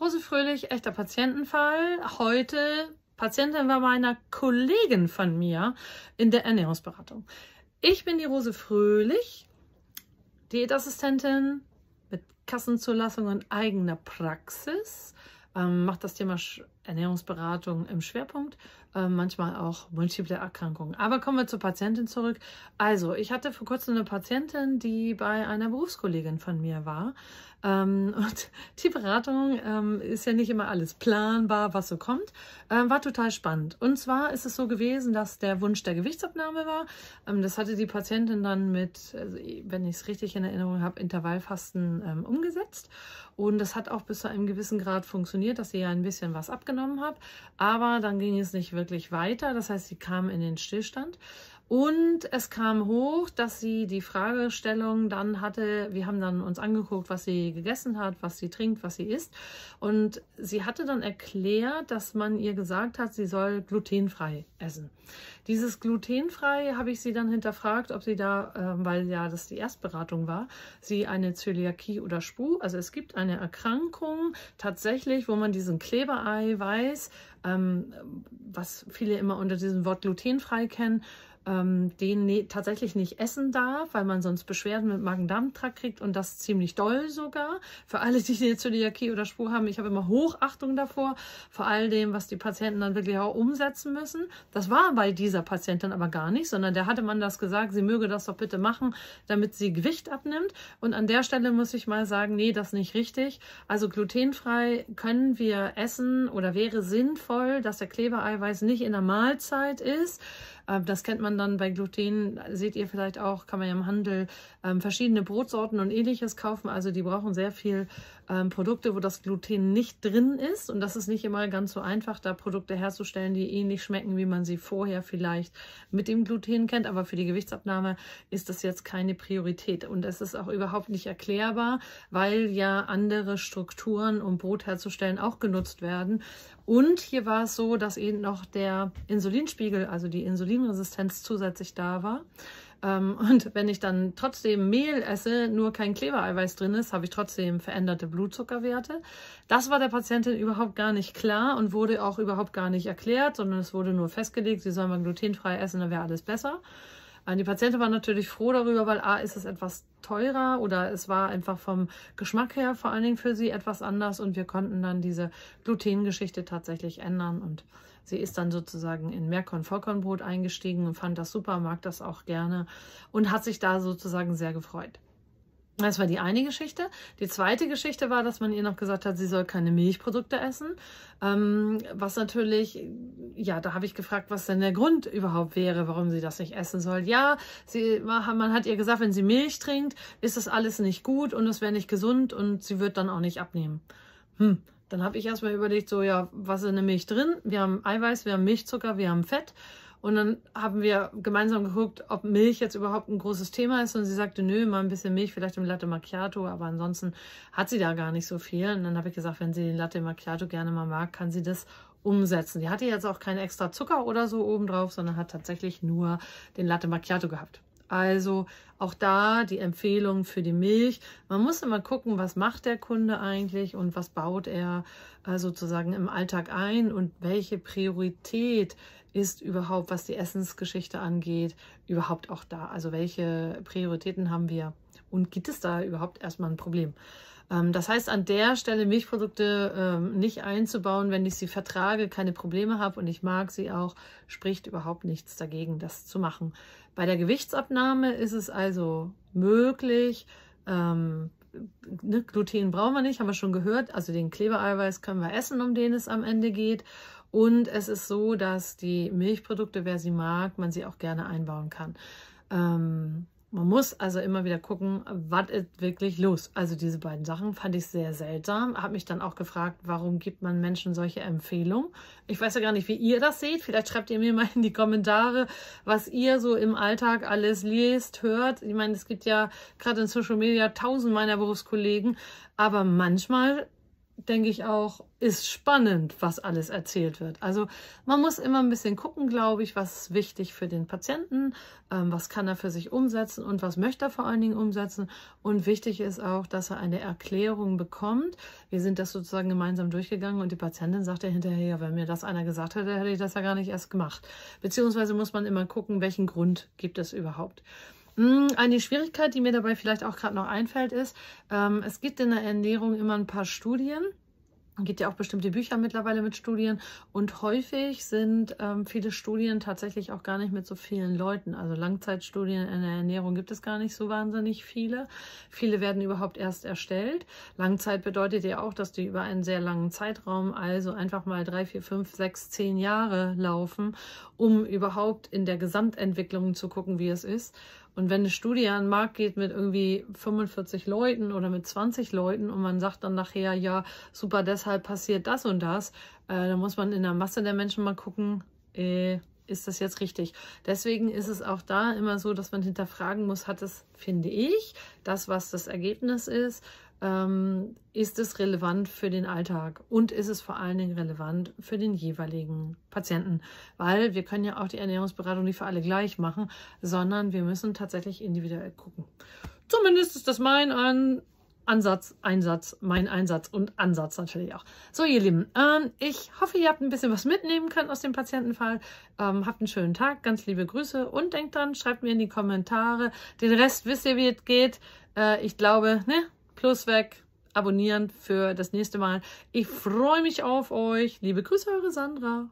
Rose Fröhlich, echter Patientenfall. Heute Patientin bei meiner Kollegin von mir in der Ernährungsberatung. Ich bin die Rose Fröhlich, Diätassistentin mit Kassenzulassung und eigener Praxis. Ähm, macht das Thema Ernährungsberatung im Schwerpunkt, äh, manchmal auch multiple Erkrankungen. Aber kommen wir zur Patientin zurück. Also, ich hatte vor kurzem eine Patientin, die bei einer Berufskollegin von mir war. Ähm, und die Beratung ähm, ist ja nicht immer alles planbar, was so kommt. Ähm, war total spannend. Und zwar ist es so gewesen, dass der Wunsch der Gewichtsabnahme war. Ähm, das hatte die Patientin dann mit, also, wenn ich es richtig in Erinnerung habe, Intervallfasten ähm, umgesetzt. Und das hat auch bis zu einem gewissen Grad funktioniert, dass sie ja ein bisschen was abgenommen genommen habe. Aber dann ging es nicht wirklich weiter. Das heißt, sie kamen in den Stillstand. Und es kam hoch, dass sie die Fragestellung dann hatte, wir haben dann uns angeguckt, was sie gegessen hat, was sie trinkt, was sie isst. Und sie hatte dann erklärt, dass man ihr gesagt hat, sie soll glutenfrei essen. Dieses glutenfrei habe ich sie dann hinterfragt, ob sie da, äh, weil ja das die Erstberatung war, sie eine Zöliakie oder Spu, also es gibt eine Erkrankung tatsächlich, wo man diesen Kleberei weiß, ähm, was viele immer unter diesem Wort glutenfrei kennen, ähm, den ne tatsächlich nicht essen darf, weil man sonst Beschwerden mit Magen-Darm-Trakt kriegt und das ziemlich doll sogar. Für alle, die jetzt Zöliakie oder Spur haben, ich habe immer Hochachtung davor, vor all dem, was die Patienten dann wirklich auch umsetzen müssen. Das war bei dieser Patientin aber gar nicht, sondern der hatte man das gesagt, sie möge das doch bitte machen, damit sie Gewicht abnimmt. Und an der Stelle muss ich mal sagen, nee, das ist nicht richtig. Also glutenfrei können wir essen oder wäre sinnvoll, dass der Klebereiweiß nicht in der Mahlzeit ist. Ähm, das kennt man dann bei Gluten, seht ihr vielleicht auch, kann man ja im Handel ähm, verschiedene Brotsorten und ähnliches kaufen. Also die brauchen sehr viel ähm, Produkte, wo das Gluten nicht drin ist. Und das ist nicht immer ganz so einfach, da Produkte herzustellen, die ähnlich schmecken, wie man sie vorher vielleicht mit dem Gluten kennt. Aber für die Gewichtsabnahme ist das jetzt keine Priorität. Und es ist auch überhaupt nicht erklärbar, weil ja andere Strukturen, um Brot herzustellen, auch genutzt werden. Und hier war es so, dass eben noch der Insulinspiegel, also die Insulin Insulinresistenz zusätzlich da war. Ähm, und wenn ich dann trotzdem Mehl esse, nur kein Klebereiweiß drin ist, habe ich trotzdem veränderte Blutzuckerwerte. Das war der Patientin überhaupt gar nicht klar und wurde auch überhaupt gar nicht erklärt, sondern es wurde nur festgelegt, sie soll mal glutenfrei essen, dann wäre alles besser. Also die Patienten waren natürlich froh darüber, weil A ist es etwas teurer oder es war einfach vom Geschmack her vor allen Dingen für sie etwas anders und wir konnten dann diese Glutengeschichte tatsächlich ändern und sie ist dann sozusagen in Mehrkorn-Vollkornbrot eingestiegen und fand das super, mag das auch gerne und hat sich da sozusagen sehr gefreut. Das war die eine Geschichte. Die zweite Geschichte war, dass man ihr noch gesagt hat, sie soll keine Milchprodukte essen. Ähm, was natürlich, ja, da habe ich gefragt, was denn der Grund überhaupt wäre, warum sie das nicht essen soll. Ja, sie, man hat ihr gesagt, wenn sie Milch trinkt, ist das alles nicht gut und es wäre nicht gesund und sie wird dann auch nicht abnehmen. Hm. Dann habe ich erstmal überlegt, so, ja, was ist in der Milch drin? Wir haben Eiweiß, wir haben Milchzucker, wir haben Fett. Und dann haben wir gemeinsam geguckt, ob Milch jetzt überhaupt ein großes Thema ist. Und sie sagte, nö, mal ein bisschen Milch, vielleicht im Latte Macchiato, aber ansonsten hat sie da gar nicht so viel. Und dann habe ich gesagt, wenn sie den Latte Macchiato gerne mal mag, kann sie das umsetzen. Die hatte jetzt auch keinen extra Zucker oder so obendrauf, sondern hat tatsächlich nur den Latte Macchiato gehabt. Also auch da die Empfehlung für die Milch. Man muss immer gucken, was macht der Kunde eigentlich und was baut er äh, sozusagen im Alltag ein und welche Priorität ist überhaupt, was die Essensgeschichte angeht, überhaupt auch da? Also welche Prioritäten haben wir und gibt es da überhaupt erstmal ein Problem? Ähm, das heißt, an der Stelle Milchprodukte ähm, nicht einzubauen, wenn ich sie vertrage, keine Probleme habe und ich mag sie auch, spricht überhaupt nichts dagegen, das zu machen. Bei der Gewichtsabnahme ist es also möglich, ähm, ne, Gluten brauchen wir nicht, haben wir schon gehört. Also den Klebereiweiß können wir essen, um den es am Ende geht. Und es ist so, dass die Milchprodukte, wer sie mag, man sie auch gerne einbauen kann. Ähm, man muss also immer wieder gucken, was ist wirklich los. Also diese beiden Sachen fand ich sehr seltsam. Habe mich dann auch gefragt, warum gibt man Menschen solche Empfehlungen? Ich weiß ja gar nicht, wie ihr das seht. Vielleicht schreibt ihr mir mal in die Kommentare, was ihr so im Alltag alles liest, hört. Ich meine, es gibt ja gerade in Social Media tausend meiner Berufskollegen, aber manchmal denke ich auch, ist spannend, was alles erzählt wird. Also man muss immer ein bisschen gucken, glaube ich, was ist wichtig für den Patienten, ähm, was kann er für sich umsetzen und was möchte er vor allen Dingen umsetzen. Und wichtig ist auch, dass er eine Erklärung bekommt. Wir sind das sozusagen gemeinsam durchgegangen und die Patientin sagt ja hinterher, ja, wenn mir das einer gesagt hätte, hätte ich das ja gar nicht erst gemacht. Beziehungsweise muss man immer gucken, welchen Grund gibt es überhaupt. Mm, eine Schwierigkeit, die mir dabei vielleicht auch gerade noch einfällt, ist, ähm, es gibt in der Ernährung immer ein paar Studien Es gibt ja auch bestimmte Bücher mittlerweile mit Studien und häufig sind ähm, viele Studien tatsächlich auch gar nicht mit so vielen Leuten. Also Langzeitstudien in der Ernährung gibt es gar nicht so wahnsinnig viele. Viele werden überhaupt erst erstellt. Langzeit bedeutet ja auch, dass die über einen sehr langen Zeitraum, also einfach mal drei, vier, fünf, sechs, zehn Jahre laufen, um überhaupt in der Gesamtentwicklung zu gucken, wie es ist. Und wenn eine Studie an den Markt geht mit irgendwie 45 Leuten oder mit 20 Leuten und man sagt dann nachher, ja, super, deshalb passiert das und das, äh, dann muss man in der Masse der Menschen mal gucken, äh, ist das jetzt richtig? Deswegen ist es auch da immer so, dass man hinterfragen muss, hat es, finde ich, das, was das Ergebnis ist, ähm, ist es relevant für den Alltag und ist es vor allen Dingen relevant für den jeweiligen Patienten, weil wir können ja auch die Ernährungsberatung nicht für alle gleich machen, sondern wir müssen tatsächlich individuell gucken. Zumindest ist das mein An Ansatz, Einsatz, mein Einsatz und Ansatz natürlich auch. So, ihr Lieben, ähm, ich hoffe, ihr habt ein bisschen was mitnehmen können aus dem Patientenfall. Ähm, habt einen schönen Tag, ganz liebe Grüße und denkt dran, schreibt mir in die Kommentare. Den Rest wisst ihr, wie es geht. Äh, ich glaube, ne, plus weg, abonnieren für das nächste Mal. Ich freue mich auf euch. Liebe Grüße, eure Sandra.